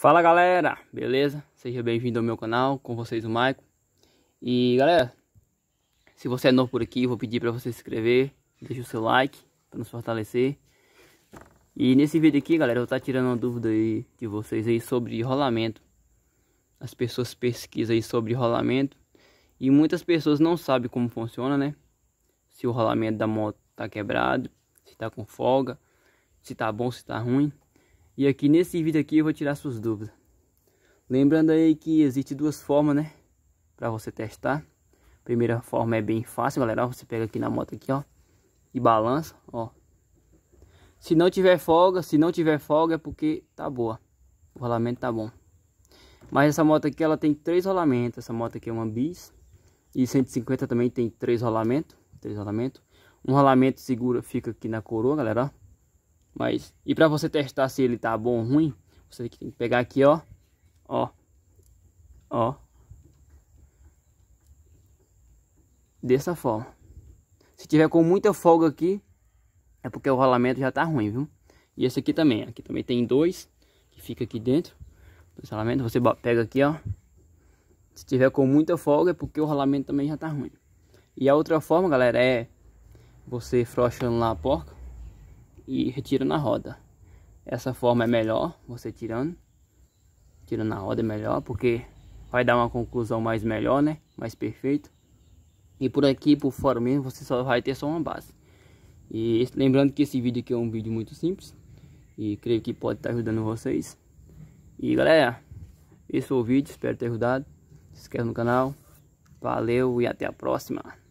Fala galera, beleza? Seja bem-vindo ao meu canal, com vocês o Maico. E galera, se você é novo por aqui, vou pedir para você se inscrever, deixa o seu like para nos fortalecer. E nesse vídeo aqui, galera, eu vou estar tá tirando uma dúvida aí de vocês aí sobre rolamento. As pessoas pesquisam aí sobre rolamento e muitas pessoas não sabem como funciona, né? Se o rolamento da moto tá quebrado, se tá com folga, se tá bom, se tá ruim. E aqui nesse vídeo aqui eu vou tirar suas dúvidas. Lembrando aí que existe duas formas, né? Para você testar. Primeira forma é bem fácil, galera. Você pega aqui na moto aqui, ó. E balança, ó. Se não tiver folga, se não tiver folga é porque tá boa. O rolamento tá bom. Mas essa moto aqui, ela tem três rolamentos. Essa moto aqui é uma bis. E 150 também tem três rolamentos. Três rolamentos. Um rolamento segura fica aqui na coroa, galera, ó. Mas, e para você testar se ele tá bom ou ruim, você tem que pegar aqui, ó. Ó. Ó. Dessa forma. Se tiver com muita folga aqui, é porque o rolamento já tá ruim, viu? E esse aqui também. Aqui também tem dois que fica aqui dentro. do rolamento. Você pega aqui, ó. Se tiver com muita folga, é porque o rolamento também já tá ruim. E a outra forma, galera, é você frouxando lá a porca e retira na roda. Essa forma é melhor, você tirando. Tirando na roda é melhor, porque vai dar uma conclusão mais melhor, né? Mais perfeito. E por aqui, por fora mesmo, você só vai ter só uma base. E lembrando que esse vídeo aqui é um vídeo muito simples. E creio que pode estar ajudando vocês. E galera, esse foi o vídeo, espero ter ajudado. Se inscreve no canal. Valeu e até a próxima.